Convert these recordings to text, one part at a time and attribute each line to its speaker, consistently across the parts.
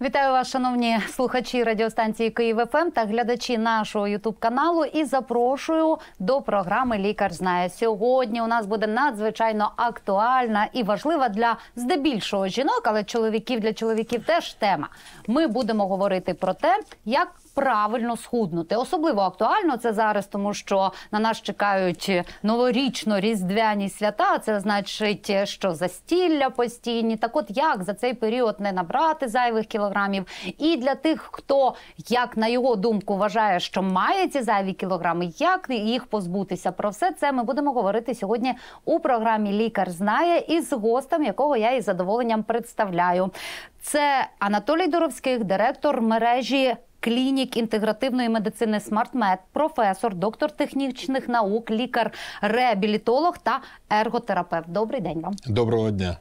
Speaker 1: Вітаю вас, шановні слухачі радіостанції Київ ФМ ем» та глядачі нашого Ютуб каналу. І запрошую до програми Лікар знає сьогодні. У нас буде надзвичайно актуальна і важлива для здебільшого жінок, але чоловіків для чоловіків теж тема. Ми будемо говорити про те, як правильно схуднути. Особливо актуально це зараз, тому що на нас чекають новорічно-різдвяні свята. Це значить, що застілля постійні. Так, от як за цей період не набрати зайвих кілограмів? І для тих, хто як на його думку вважає, що має ці зайві кілограми, як їх позбутися? Про все це ми будемо говорити сьогодні у програмі Лікар знає із гостем, якого я із задоволенням представляю. Це Анатолій Доровських, директор мережі клінік інтегративної медицини Смартмед, професор, доктор технічних наук, лікар, реабілітолог та ерготерапевт. Добрий день вам.
Speaker 2: Доброго дня.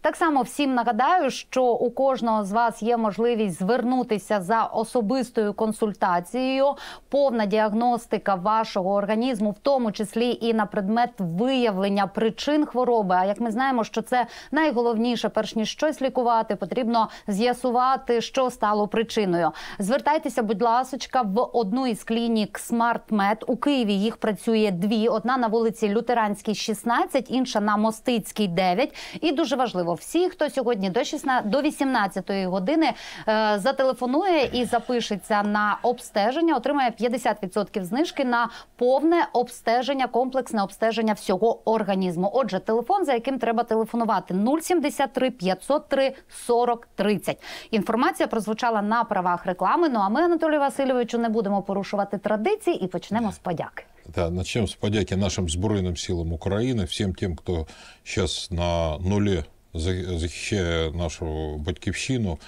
Speaker 1: Так само всім нагадаю, що у кожного з вас є можливість звернутися за особистою консультацією, повна діагностика вашого організму, в тому числі і на предмет виявлення причин хвороби. А як ми знаємо, що це найголовніше, перш ніж щось лікувати, потрібно з'ясувати, що стало причиною. Звертайтеся, будь ласочка, в одну із клінік SmartMed. у Києві. Їх працює дві: одна на вулиці Лютеранській, 16, інша на Мостицькій, 9. І дуже важливо можливо, всі, хто сьогодні до 16, до 18 години е, зателефонує і запишеться на обстеження, отримає 50% знижки на повне обстеження, комплексне обстеження всього організму. Отже, телефон, за яким треба телефонувати, 073 503 40 30. Інформація прозвучала на правах реклами. Ну а ми, Анатолію Васильовичу, не будемо порушувати традиції і почнемо з подяки.
Speaker 2: Да, начнем с подяки нашим збройним силам України, всем тем, кто сейчас на нуле защищая нашу батьківщину,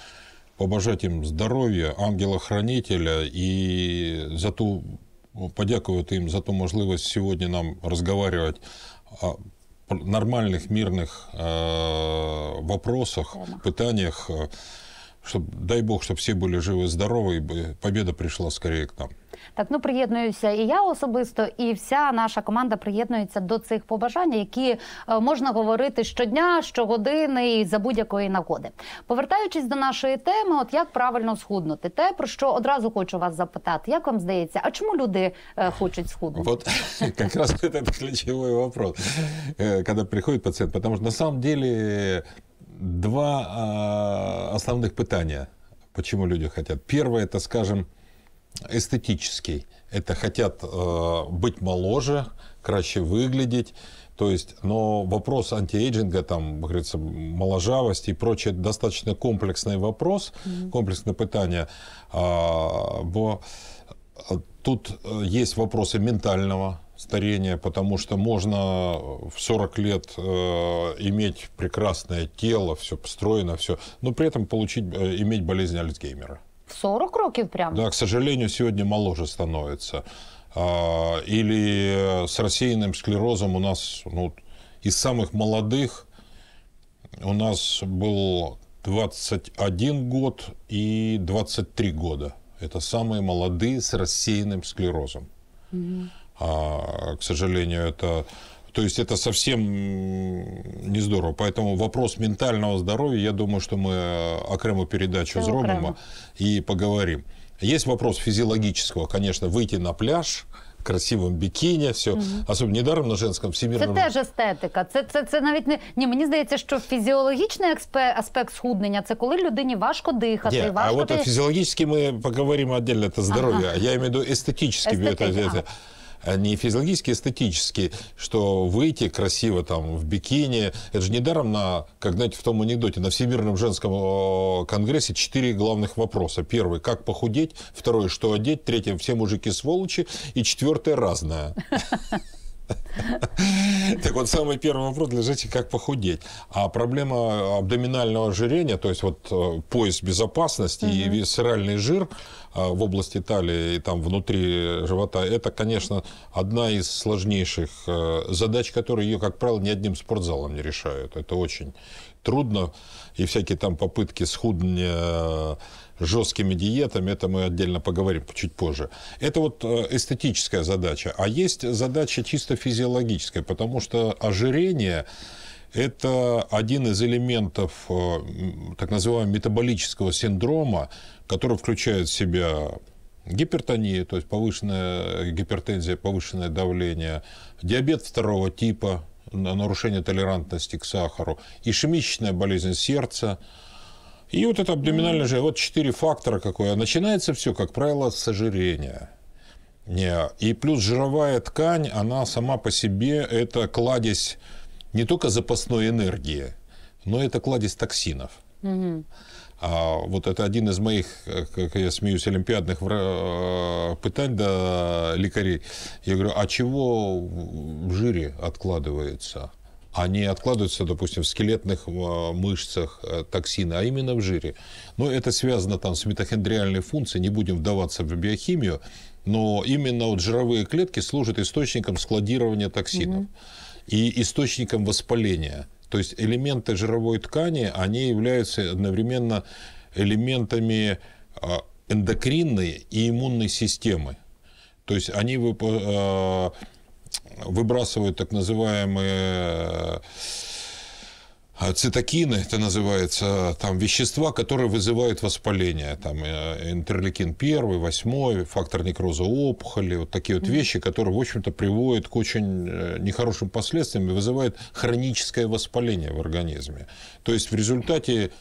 Speaker 2: побажати їм здоров'я, ангела-хранителя і за ту подякувати їм за ту можливість сьогодні нам розмовляти о нормальних мирних е, э, вопросах, питаннях, щоб э, дай Бог, щоб всі були живі, здорові, і победа прийшла скоріше к нам.
Speaker 1: Так, ну приєднуюся і я особисто, і вся наша команда приєднується до цих побажань, які е, можна говорити щодня, щогодини і за будь-якої нагоди. Повертаючись до нашої теми, от як правильно схуднути, те про що одразу хочу вас запитати, як вам здається, а чому люди е, хочуть схуднути?
Speaker 2: От якраз раз это ключевой вопрос, э, когда приходит пациент, потому что на самом деле два основных питания, почему люди хотят. Первое это, скажем, эстетический. Это хотят э, быть моложе, краще выглядеть. То есть, но вопрос антиэйджинга, там, как говорится, моложавости и прочее, достаточно комплексный вопрос, mm-hmm. комплексное питание. А, бо а, тут э, есть вопросы ментального старения, потому что можно в 40 лет э, иметь прекрасное тело, все построено, все, но при этом получить, э, иметь болезнь Альцгеймера.
Speaker 1: В 40 років прям Да,
Speaker 2: к сожалению, сегодня моложе становится. А, или э, с рассеянным склерозом у нас ну, из самых молодых у нас был 21 год и 23 года. Это самые молодые с рассеянным склерозом. Угу. А, к сожалению, это То есть это совсем не здорово. Поэтому вопрос ментального здоровья, я думаю, что мы э, окрему передачу Все з Ромом и поговорим. Есть вопрос физиологического, конечно, выйти на пляж, красивим бікіні, все угу. особливо недаром на женському всімірному... Це теж
Speaker 1: естетика. Це це це навіть не ні. Мені здається, що фізіологічний аспект, аспект схуднення це коли людині важко дихати. Ні, а от ти...
Speaker 2: фізіологічні ми поговоримо віддільно, це здоров'я. Ага. Я маю в виду естетичні. Естетик, А не физиологически, а эстетически, что выйти красиво там в бикини, это же недаром на, как знаете, в том анекдоте, на Всемирном женском конгрессе четыре главных вопроса. Первый, как похудеть, второй, что одеть, третье, все мужики сволочи, и четвертое, разное. Так вот, самый первый вопрос для жителей, как похудеть. А проблема э, абдоминального ожирения, то есть вот э, пояс безопасности и висцеральный жир, э, в области талии и там внутри живота, это, конечно, одна из сложнейших задач, которые ее, как правило, ни одним спортзалом не решают. Это очень трудно, и всякие там попытки схуднения жесткими диетами, это мы отдельно поговорим чуть позже. Это вот э, эстетическая задача. А есть задача чисто физиологическая, потому что ожирение это один из элементов э, так называемого метаболического синдрома, который включает в себя гипертонию, то есть повышенная гипертензия, повышенное давление, диабет второго типа, нарушение толерантности к сахару, ишемичная болезнь сердца, и вот это абдоминальное жжение, вот четыре фактора какое. А начинается все, как правило, с ожирения. Не. И плюс жировая ткань, она сама по себе, это кладезь не только запасной энергии, но это кладезь токсинов. А вот это один из моих, э, как я смеюсь, олимпиадных э, пытаний до лекарей. Я говорю, а чего в жире откладывается? они откладываются, допустим, в скелетных э, мышцах э, токсины, а именно в жире. Но это связано там с митохондриальной функцией, не будем вдаваться в биохимию, но именно вот жировые клетки служат источником складирования токсинов угу. и источником воспаления. То есть элементы жировой ткани, они являются одновременно элементами э, эндокринной и иммунной системы. То есть они выбрасывают так называемые э, цитокины, это называется, там вещества, которые вызывают воспаление, там э, интерлекин 1, 8, фактор некроза опухоли, вот такие вот вещи, которые, в общем-то, приводят к очень э, нехорошим последствиям и вызывают хроническое воспаление в организме. То есть в результате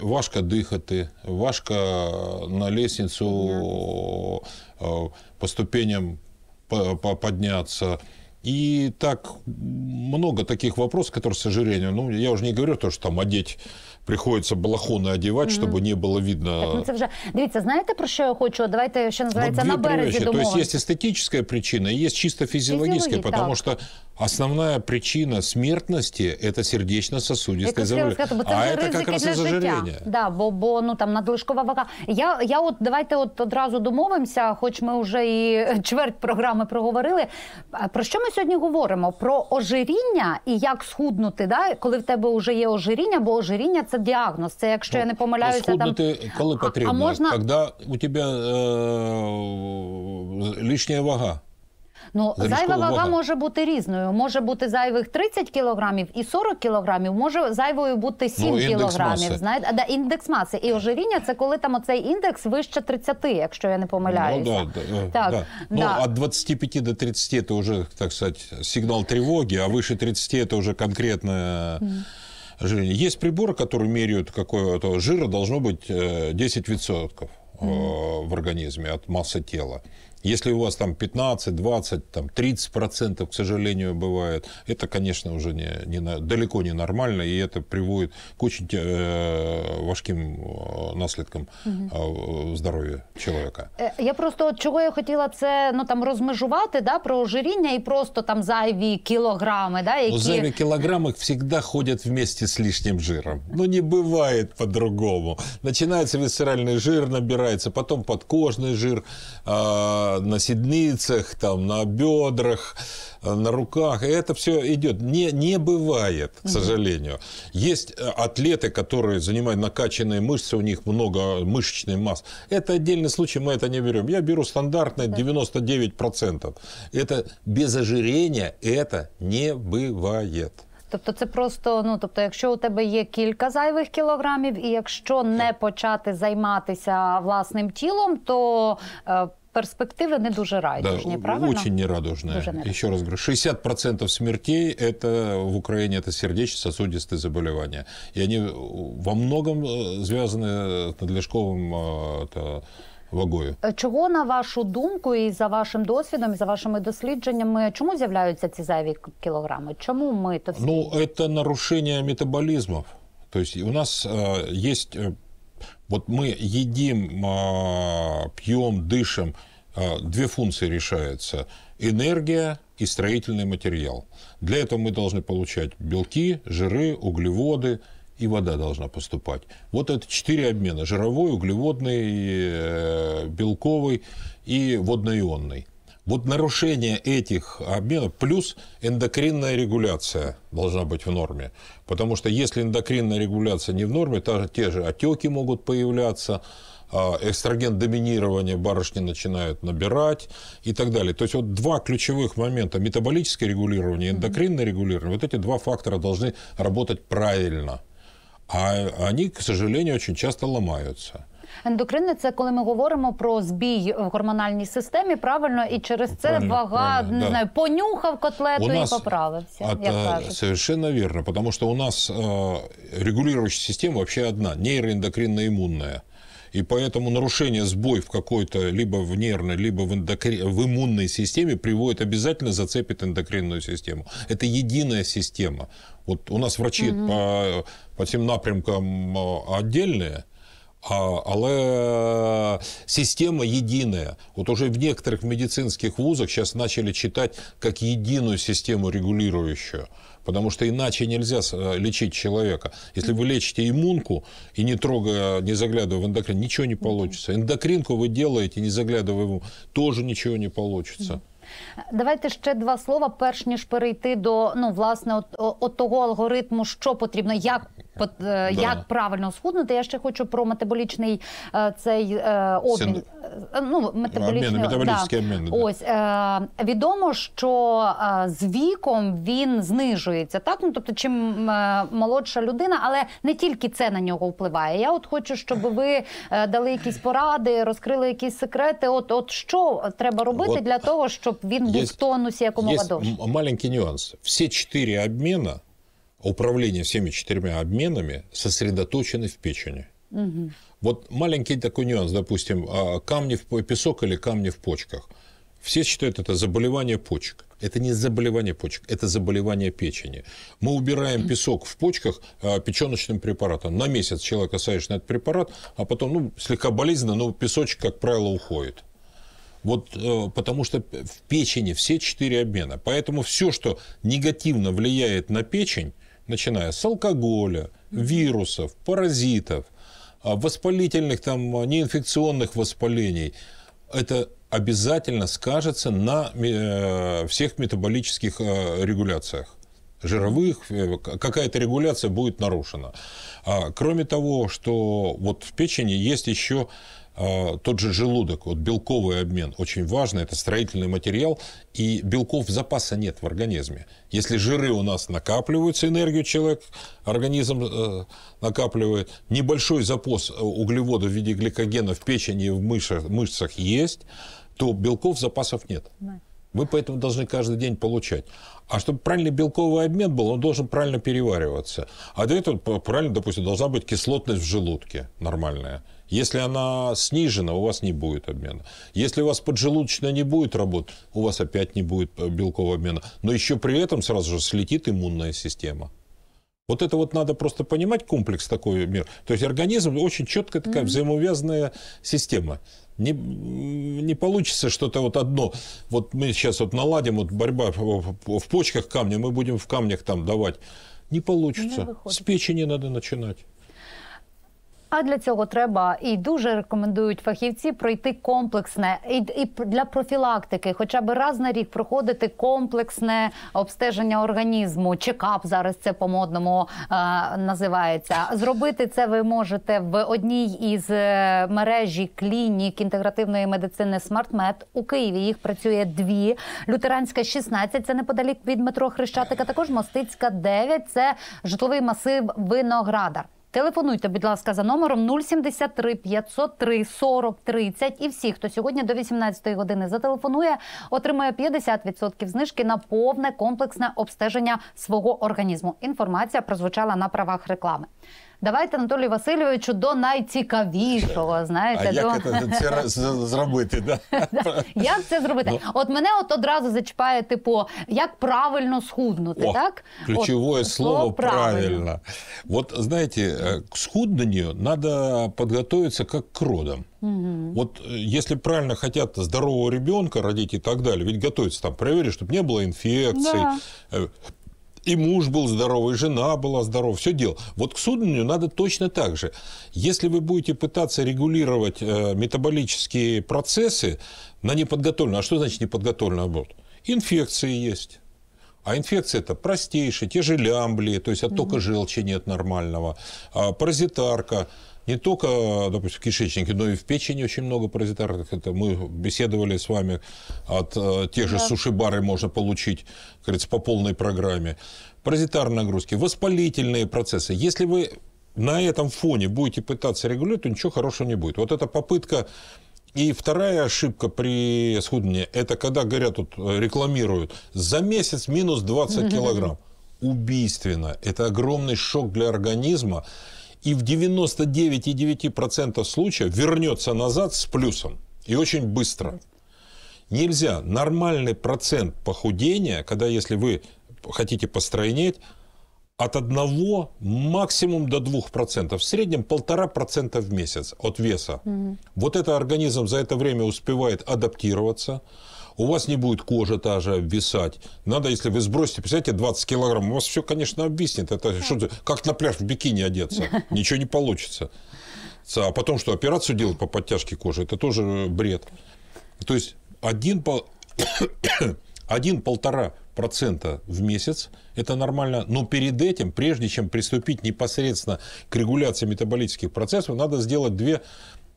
Speaker 2: важко дыхати, вашка на лестницу по ступеням подняться. И так много таких вопросов, которые, к сожалению, ну, я уже не говорю то, что там одеть приходится балахони одевать, mm -hmm. щоб не было видно. Так, ну це
Speaker 1: вже дивіться, знаєте про що я хочу? Давайте еще ну, называется вот на березі. есть є
Speaker 2: естетична причина, і є чисто фізіологічна, тому что Основная причина смертності это сердечно-сосудистое заболевание. це а вже ризики для життя.
Speaker 1: Да, бо бо ну там надлишкова вага. Я я от давайте от одразу домовимося, хоч ми вже і чверть програми проговорили. Про що ми сьогодні говоримо? Про ожиріння і як схуднути, да? коли в тебе вже є ожиріння, бо ожиріння це діагноз. Це якщо я не ну, помиляюся, схуднути, там коли
Speaker 2: потрібно, а, а можна... коли у тебе е, лишня вага.
Speaker 1: Ну зайва вага, вага може бути різною. Може бути зайвих 30 кілограмів і 40 кілограмів, може зайвою бути 7 ну, кілограмів. Знаєте, да, індекс маси і ожиріння це коли там оцей індекс вище 30, якщо я не помиляюся. Ну,
Speaker 2: да, так, да. Ну, да. От 25 до 30 це вже так сказати, сигнал тривоги, а вище 30 це вже конкретно. ожирение. Есть приборы, которые меряют, какое-то жира должно быть 10% э, э, в организме от массы тела. Если у вас там 15, 20, там 30 процентов, к сожалению, бывает, это, конечно, уже не, не, далеко не нормально, и это приводит к очень э, важким э, наслідкам угу. А, э, здоров'я чоловіка.
Speaker 1: Э, я просто от чого я хотіла це ну там розмежувати, да, про ожиріння и просто там зайві килограммы, да, ну, які... Ну, зайві
Speaker 2: кілограми всегда ходят вместе с лишним жиром. Ну не бывает по-другому. Начинается висцеральный жир, набирается, потом подкожный жир, э, на седницах, там, на бедрах, на руках. И это все идет. Не, не бывает, к сожалению. Угу. Есть э, атлеты, которые занимают накачанные мышцы, у них много мышечной массы. Это отдельный случай, мы это не берем. Я беру стандартное 99%. Это без ожирения это не бывает.
Speaker 1: Тобто це просто, ну тобто, якщо у тебе є кілька зайвих кілограмів, і якщо не почати займатися власним тілом, то е, перспективы не дуже радужные, да, правильно? очень
Speaker 2: нерадужные. Дуже Еще раз говорю, 60% смертей это в Украине это сердечно-сосудистые заболевания. И они во многом связаны е, с надлишковым это, е, вагою.
Speaker 1: Е, чого на вашу думку, і за вашим досвідом, і за вашими дослідженнями, чому з'являються ці зайві кілограми? Чому ми то всі?
Speaker 2: Ну, це нарушення метаболізмів. Тобто у нас е, є Вот мы едим, а, пьем, дышим, а, две функции решаются. Энергия и строительный материал. Для этого мы должны получать белки, жиры, углеводы, и вода должна поступать. Вот это четыре обмена. Жировой, углеводный, э, белковый и водноионный. Вот нарушение этих обменов плюс эндокринная регуляция должна быть в норме. Потому что если эндокринная регуляция не в норме, то те же отеки могут появляться, а, экстраген доминирования барышни начинают набирать и так далее. То есть вот два ключевых момента – метаболическое регулирование и эндокринное регулирование. Вот эти два фактора должны работать правильно. А они, к сожалению, очень часто ломаются.
Speaker 1: Ендокринне це коли ми говоримо про збій в гормональній системі, правильно, і через це правильно, вага правильно, не да. знаю, понюхав котлету у нас, і поправився. От, як
Speaker 2: Совершенно верно, потому что у нас э, регулирующая система вообще одна нейроэндокринно-иммунная. И поэтому нарушение, сбой в какой-то, либо в нервной, либо в, эндокри... в иммунной системе приводит, обязательно зацепит эндокринную систему. Это единая система. Вот у нас врачи угу. по, по всем напрямкам э, отдельные, а, але система единая. Вот уже в некоторых медицинских вузах сейчас начали читать как единую систему регулирующую. Потому что иначе нельзя э, лечить человека. Если вы лечите иммунку и не трогая, не заглядывая в эндокрин, ничего не получится. Эндокринку вы делаете, не заглядывая ему, тоже ничего не получится.
Speaker 1: Давайте ще два слова, перш ніж перейти до ну власне от, от того алгоритму, що потрібно, як Е, да. як правильно схуднути. Я ще хочу про метаболічний е, цей е, обмін. Син... Ну, метаболічний обмін, да. обмін. Да. Ось відомо, що з віком він знижується. Так, ну тобто, чим молодша людина, але не тільки це на нього впливає. Я от хочу, щоб ви дали якісь поради, розкрили якісь секрети. От от що треба робити вот. для того, щоб він був в тонусі якомога довше.
Speaker 2: Маленький нюанс. Всі чотири обміна. А управление всеми четырьмя обменами сосредоточены в печени. Угу. Вот маленький такой нюанс, допустим, а камни в песок или камни в почках. Все считают это заболевание почек. Это не заболевание почек, это заболевание печени. Мы убираем песок в почках а, печеночным препаратом. На месяц человека осаешь на этот препарат, а потом, ну, слегка болезненно, но песочек, как правило, уходит. Вот э, потому что в печени все четыре обмена. Поэтому все, что негативно влияет на печень, начиная с алкоголя, вирусов, паразитов, а, воспалительных, там, неинфекционных воспалений, это обязательно скажется на э, всех метаболических э, регуляциях жировых, э, какая-то регуляция будет нарушена. А, кроме того, что вот в печени есть еще а, тот же желудок, вот белковый обмен очень важно, это строительный материал, и белков запаса нет в организме. Если жиры у нас накапливаются, энергию человек, организм э, накапливает, небольшой запас э, углеводов в виде гликогена в печени в мышцах, мышцах есть, то белков запасов нет. Вы поэтому должны каждый день получать. А чтобы правильный белковый обмен был, он должен правильно перевариваться. А для этого правильно, допустим, должна быть кислотность в желудке нормальная. Если она снижена, у вас не будет обмена. Если у вас поджелудочная не будет работать, у вас опять не будет э, белкового обмена. Но еще при этом сразу же слетит иммунная система. Вот это вот надо просто понимать комплекс такой мир. То есть организм очень четкая такая mm-hmm. взаимовязанная система. Не, не получится что-то вот одно. Вот мы сейчас вот наладим вот борьба в почках камня, мы будем в камнях там давать. Не получится. Не С печени надо начинать.
Speaker 1: А для цього треба і дуже рекомендують фахівці пройти комплексне і і для профілактики, хоча б раз на рік проходити комплексне обстеження організму. Чекап зараз це по модному е, називається. Зробити це ви можете в одній із е, мережі клінік інтегративної медицини «Смартмед» у Києві. Їх працює дві. Лютеранська 16, це неподалік від метро Хрещатика. Також мостицька 9, це житловий масив Виноградар. Телефонуйте, будь ласка, за номером 073 503 40 30. І всі, хто сьогодні до 18 години зателефонує, отримає 50% знижки на повне комплексне обстеження свого організму. Інформація прозвучала на правах реклами. Давайте Анатолію Васильовичу до найцікавішого. Е, знаєте, а як до...
Speaker 2: це зробити? Да?
Speaker 1: Як це зробити? Ну. От мене от одразу зачіпає, типу, як правильно схуднути, О, так? Ключове слово правильно.
Speaker 2: правильно. Вот знаете, е, к схуднанию треба подготовиться как к родам. Угу. Вот е, если правильно хотят здорового ребенка родить и так далее, ведь готовиться там, проверить, чтобы не было инфекций. Да э, и муж был здоров, и жена была здоров, все дело. Вот к судню надо точно так же. Если вы будете пытаться регулировать э, метаболические процессы на неподготовленную, а что значит неподготовленный аборт? Инфекции есть. А инфекция это простейшая, те же лямблии, то есть оттока угу. желчи нет нормального, а паразитарка, не только, допустим, в кишечнике, но и в печени очень много паразитарных. Это мы беседовали с вами, от э, тех да. же суши-бары можно получить, как говорится, по полной программе. Паразитарные нагрузки, воспалительные процессы. Если вы на этом фоне будете пытаться регулировать, то ничего хорошего не будет. Вот эта попытка и вторая ошибка при схуднении, это когда, говорят, тут рекламируют, за месяц минус 20 килограмм. Убийственно. Это огромный шок для организма и в 99,9% случаев вернется назад с плюсом. И очень быстро. Нельзя. Нормальный процент похудения, когда если вы хотите постройнеть, от 1 максимум до 2%. В среднем 1,5% в месяц от веса. Угу. Вот это организм за это время успевает адаптироваться у вас не будет кожа та же обвисать. Надо, если вы сбросите, представляете, 20 килограмм, у вас все, конечно, обвиснет. Это да. что, как на пляж в бикини одеться, ничего не получится. А потом что, операцию делать по подтяжке кожи, это тоже бред. То есть один, пол... один полтора процента в месяц, это нормально, но перед этим, прежде чем приступить непосредственно к регуляции метаболических процессов, надо сделать две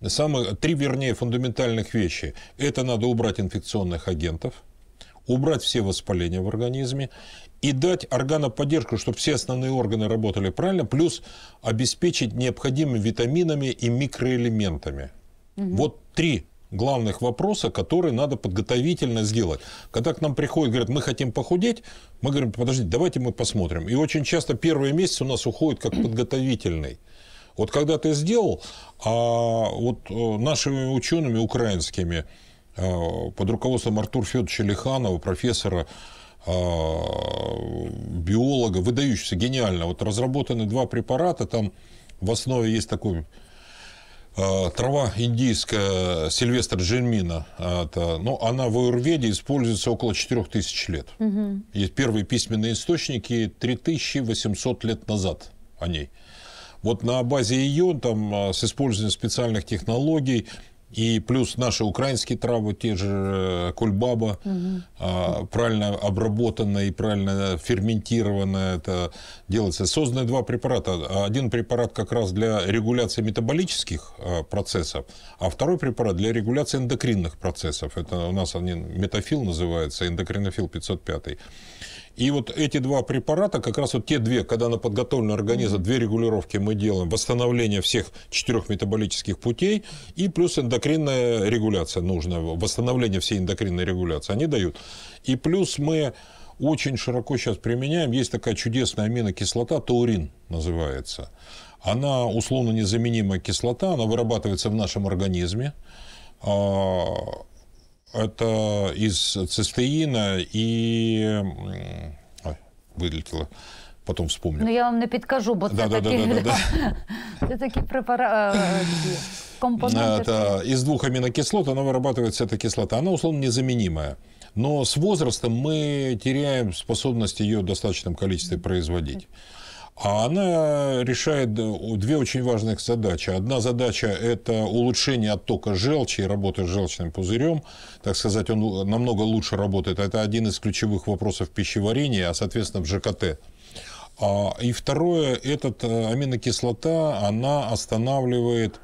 Speaker 2: самых, три, вернее, фундаментальных вещи. Это надо убрать инфекционных агентов, убрать все воспаления в организме и дать органоподдержку, чтобы все основные органы работали правильно, плюс обеспечить необходимыми витаминами и микроэлементами. Угу. Вот три главных вопроса, которые надо подготовительно сделать. Когда к нам приходят, говорят, мы хотим похудеть, мы говорим, подождите, давайте мы посмотрим. И очень часто первый месяц у нас уходит как подготовительный. Вот когда ты сделал, а вот э, нашими учеными украинскими э, под руководством Артура Федоровича Лиханова, профессора, э, биолога, выдающегося, гениально. Вот разработаны два препарата, там в основе есть такой трава индийская сильвестр джермина, а, это, ну, она в Аюрведе используется около 4000 лет. Угу. Есть первые письменные источники 3800 лет назад о ней. Вот на базе ее, там, а, с использованием специальных технологий, и плюс наши украинские травы, те же э, кульбаба, угу. правильно обработанная и правильно ферментированная, это делается. Созданы два препарата. Один препарат как раз для регуляции метаболических а, процессов, а второй препарат для регуляции эндокринных процессов. Это у нас они метафил называется, эндокринофил 505. И вот эти два препарата, как раз вот те две, когда на подготовленный организм, две регулировки мы делаем, восстановление всех четырех метаболических путей и плюс эндокринная регуляция нужна, восстановление всей эндокринной регуляции, они дают. И плюс мы очень широко сейчас применяем, есть такая чудесная аминокислота, таурин называется. Она условно незаменимая кислота, она вырабатывается в нашем организме а, это из цистеина и... Ой, вылетело. Потом вспомню. Ну, я вам не
Speaker 1: підкажу, бо да, да, такі, да, да, да, це такі препарати, э, компоненты.
Speaker 2: А, это, из двух аминокислот она вырабатывается, эта кислота. Она, условно, незаменимая. Но с возрастом мы теряем способность ее в достаточном количестве производить. А она решает э, две очень важных задачи. Одна задача – это улучшение оттока желчи и работы с желчным пузырем. Так сказать, он намного лучше работает. Это один из ключевых вопросов пищеварения, а, соответственно, в ЖКТ. А, и второе – эта э, аминокислота, она останавливает,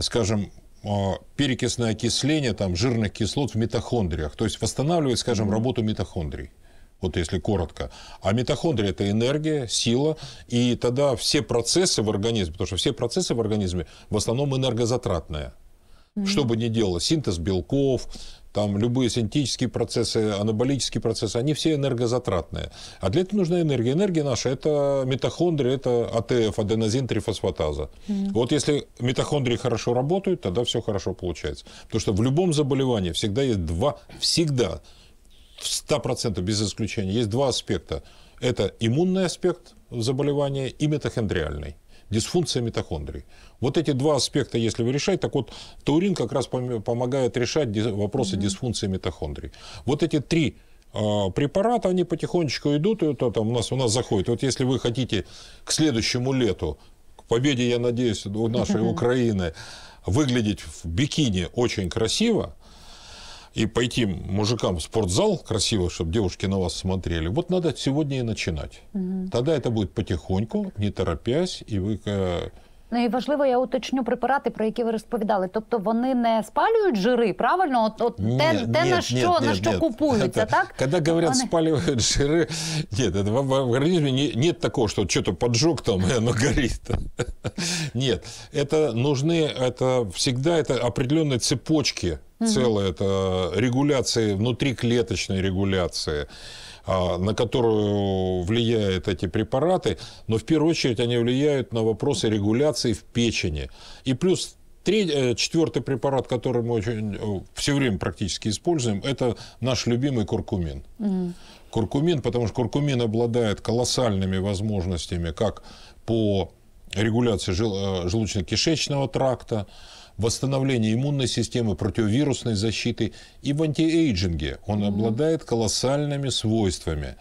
Speaker 2: скажем, а, перекисное окисление там, жирных кислот в митохондриях. То есть восстанавливает, скажем, работу митохондрий вот если коротко. А митохондрия – это энергия, сила, и тогда все процессы в организме, потому что все процессы в организме в основном энергозатратные. Mm-hmm. Что бы ни делало, синтез белков, там любые синтетические процессы, анаболические процессы, они все энергозатратные. А для этого нужна энергия. Энергия наша – это митохондрия, это АТФ, аденозин трифосфатаза. Mm-hmm. Вот если митохондрии хорошо работают, тогда все хорошо получается. Потому что в любом заболевании всегда есть два, всегда в 100% без исключения. Есть два аспекта. Это иммунный аспект заболевания и митохондриальный дисфункция митохондрий. Вот эти два аспекта, если вы решаете, так вот таурин как раз помогает решать вопросы угу. дисфункции митохондрий. Вот эти три э, препарата, они потихонечку идут, и это там у нас, у нас заходит. Вот если вы хотите к следующему лету, к победе, я надеюсь, у нашей Украины, выглядеть в бикини очень красиво, и пойти мужикам в спортзал красиво, чтобы девушки на вас смотрели, вот надо сегодня и начинать. Угу. Тогда это будет потихоньку, не торопясь, и вы.
Speaker 1: Ну і важливо, я уточню препарати, про які ви розповідали. Тобто вони не спалюють жири, правильно? От, от нет, те, нет, те на що нет, на що нет. купуються, это, так? Когда ну, говорят вони...
Speaker 2: спаливают жиры, нет, это, в, в организме не, нет такого, что что-то поджег там, и оно горит. нет, это нужны, это всегда это определенные цепочки целое, это регуляции, внутриклеточной регуляции а, на которую влияют эти препараты, но в первую очередь они влияют на вопросы регуляции в печени. И плюс э, четвертый препарат, который мы очень, э, все время практически используем, это наш любимый куркумин. Mm. Куркумин, потому что куркумин обладает колоссальными возможностями как по регуляции жел, э, желудочно-кишечного тракта, восстановлении иммунной системы, противовирусной защиты и в антиэйджинге. Он mm-hmm. обладает колоссальными свойствами.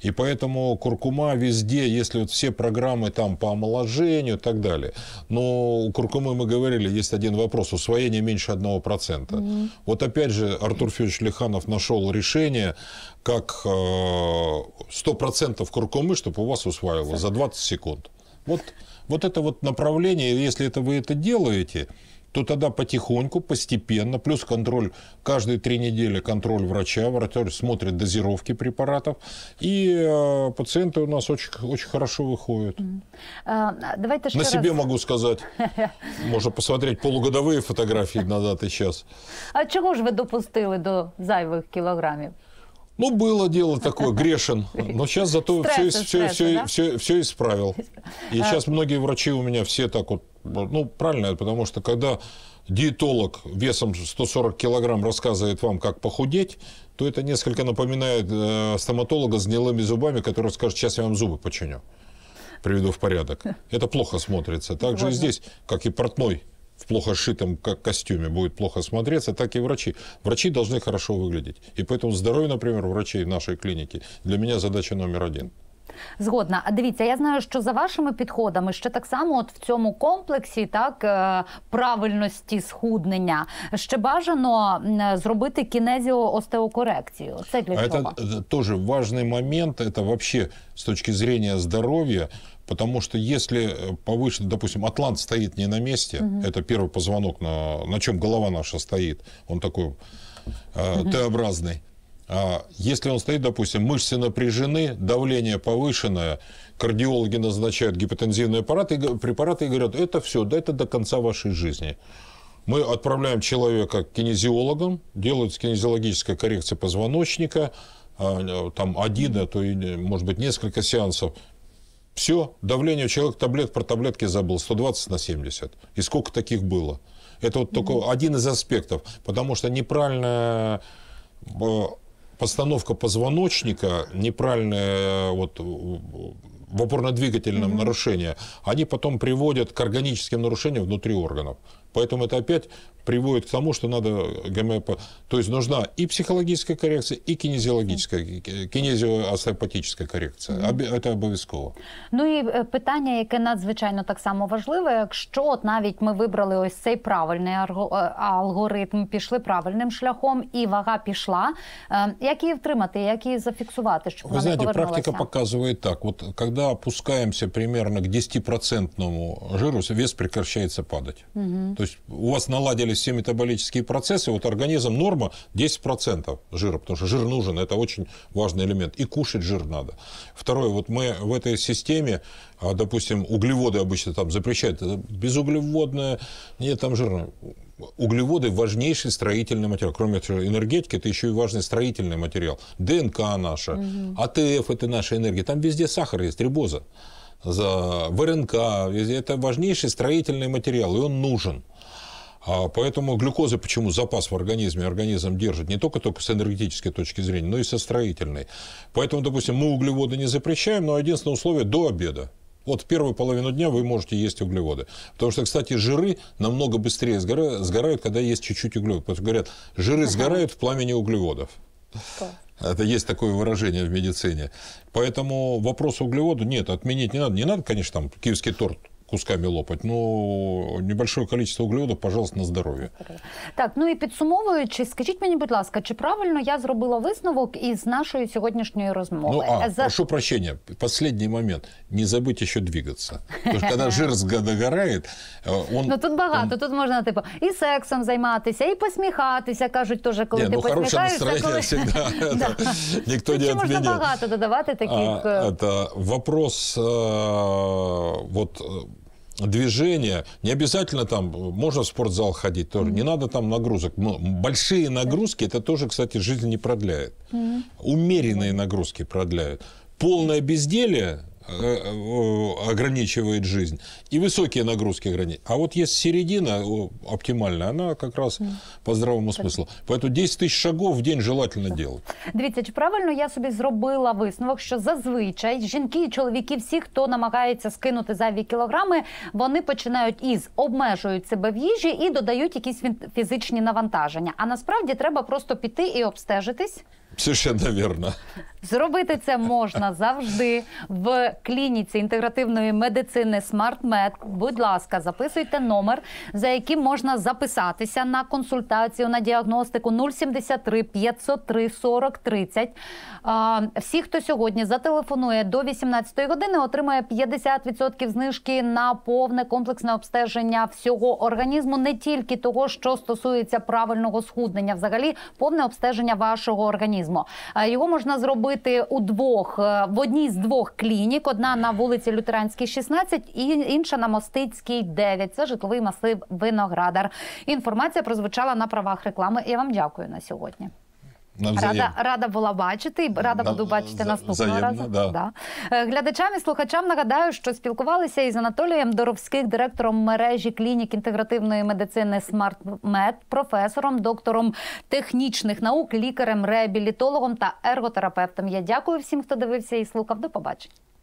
Speaker 2: И поэтому куркума везде, если вот все программы там по омоложению и так далее. Но у куркумы мы говорили, есть один вопрос, усвоение меньше 1%. Mm-hmm. Вот опять же Артур Федорович Лиханов нашел решение, как 100% э, куркумы, чтобы у вас усваивало за 20 секунд. Вот, вот это вот направление, если это вы это делаете, то тогда потихоньку, постепенно, плюс контроль, каждые три недели контроль врача, врач смотрит дозировки препаратов, и э, пациенты у нас очень, очень хорошо выходят.
Speaker 1: А, давайте На раз... себе
Speaker 2: могу сказать. Можно посмотреть полугодовые фотографии назад и сейчас
Speaker 1: А чего же вы допустили до зайвых килограммов
Speaker 2: Ну, было дело такое, грешен. Но сейчас зато стресса, все, стресса, все, да? все, все исправил. И сейчас а. многие врачи у меня все так вот ну, правильно, потому что когда диетолог весом 140 килограмм рассказывает вам, как похудеть, то это несколько напоминает э, стоматолога с гнилыми зубами, который скажет, сейчас я вам зубы починю, приведу в порядок. Это плохо смотрится. Также и здесь, как и портной в плохо сшитом костюме будет плохо смотреться, так и врачи. Врачи должны хорошо выглядеть. И поэтому здоровье, например, врачей в нашей клинике для меня задача номер один.
Speaker 1: Згодна. А дивіться, я знаю, що за вашими підходами ще так само, от в цьому комплексі, так е, правильності схуднення, ще бажано зробити кінезіоостеокорекцію. Це для чого?
Speaker 2: Це э, теж важний момент. Це взагалі з точки зрення здоров'я. Потому что если э, повышен, допустим, атлант стоит не на месте, угу. это первый позвонок, на, на чем голова наша стоит, он такой э, Т-образный, А если он стоит, допустим, мышцы напряжены, давление повышенное, кардиологи назначают гипотензивные аппараты, препараты и говорят, это все, да это до конца вашей жизни. Мы отправляем человека к кинезиологам, делают кинезиологическая коррекция позвоночника, а, там один, а то и, может быть, несколько сеансов. Все, давление у человека таблет про таблетки забыл, 120 на 70. И сколько таких было? Это вот только mm-hmm. один из аспектов, потому что неправильно э, постановка позвоночника, неправильная э, вот, в опорно-двигательном mm-hmm. нарушении, они потом приводят к органическим нарушениям внутри органов. Поэтому это опять приводит к тому, что надо гомеопат... ГМ То есть нужна и психологическая коррекция, и кинезиологическая, кинезіоостеопатическая коррекция. Это обов'язково.
Speaker 1: Ну и питання, яке надзвичайно так само важливе, якщо от навіть ми вибрали ось цей правильний алгоритм, пішли правильним шляхом, і вага пішла. Як її втримати, як її зафіксувати, щоб вона Ви знаєте, практика
Speaker 2: показує так. От коли опускаємося примерно к 10% жиру, вес прекращається падати. Угу есть у вас наладились все метаболические процессы, вот организм норма 10% жира, потому что жир нужен, это очень важный элемент, и кушать жир надо. Второе, вот мы в этой системе, а, допустим, углеводы обычно там запрещают, э, безуглеводное, нет, там жирное. Углеводы – важнейший строительный материал. Кроме энергетики, это еще и важный строительный материал. ДНК наша, угу. АТФ – это наша энергия. Там везде сахар есть, рибоза за ВРНК. Это важнейший строительный материал, и он нужен. А поэтому глюкоза, почему запас в организме, организм держит не только, только с энергетической точки зрения, но и со строительной. Поэтому, допустим, мы углеводы не запрещаем, но единственное условие – до обеда. Вот в первую половину дня вы можете есть углеводы. Потому что, кстати, жиры намного быстрее сгорают, когда есть чуть-чуть углеводов. Потому что говорят, жиры сгорают в пламени углеводов. Это есть такое выражение в медицине. Поэтому вопрос углевода нет, отменить не надо. Не надо, конечно, там киевский торт кусками лопать, но ну, небольшое количество углеводов, пожалуйста, на здоровье.
Speaker 1: Так, ну и підсумовуючи, скажіть мне, будь ласка, чи правильно я сделала высновок из нашої сьогоднішньої разговора. Ну, а, За... прошу
Speaker 2: прощения, последний момент. Не еще двигаться. двигатися. Тож, коли жир догорає, э, он... Ну,
Speaker 1: тут багато, он... тут можно, типа, и сексом займатися, и посмехаться, кажуть тоже, когда ты ти ну, посміхаєшся. Хороше коли...
Speaker 2: завжди, да. не відміняє. можна багато
Speaker 1: додавати таких... А,
Speaker 2: это вопрос, э, вот, э, движение. Не обязательно там, можно в спортзал ходить тоже, mm-hmm. не надо там нагрузок. Но большие нагрузки, это тоже, кстати, жизнь не продляет. Mm-hmm. Умеренные нагрузки продляют. Полное безделие Э, э, ограничивает жизнь, и высокие нагрузки ограничивают. А вот есть середина оптимальная, она как раз по здравому смыслу. Поэтому 10 тисяч шагов в день желательно делати.
Speaker 1: Дивіться, чи правильно я собі зробила висновок, що зазвичай жінки і чоловіки, всі, хто намагається скинути зайві кілограми, вони починають із обмежують себе в їжі і додають якісь фізичні навантаження. А насправді треба просто піти і обстежитись.
Speaker 2: Совершенно верно.
Speaker 1: Зробити це можна завжди в клініці інтегративної медицини SmartMed. Будь ласка, записуйте номер, за яким можна записатися на консультацію на діагностику 073 503 40 30. Всі, хто сьогодні зателефонує до 18 години, отримає 50% знижки на повне комплексне обстеження всього організму, не тільки того, що стосується правильного схуднення, взагалі повне обстеження вашого організму. Його можна зробити робити у двох е, в одній з двох клінік: одна на вулиці Лютеранській, 16 і інша на Мостицькій, 9. Це житловий масив Виноградар. Інформація прозвучала на правах реклами. Я вам дякую на сьогодні. Рада рада була бачити, і рада буду бачити наступного разу. Да. Да. Е, глядачам і слухачам нагадаю, що спілкувалися із Анатолієм Доровських, директором мережі клінік інтегративної медицини SmartMed, професором, доктором технічних наук, лікарем, реабілітологом та ерготерапевтом. Я дякую всім, хто дивився і слухав. До побачення.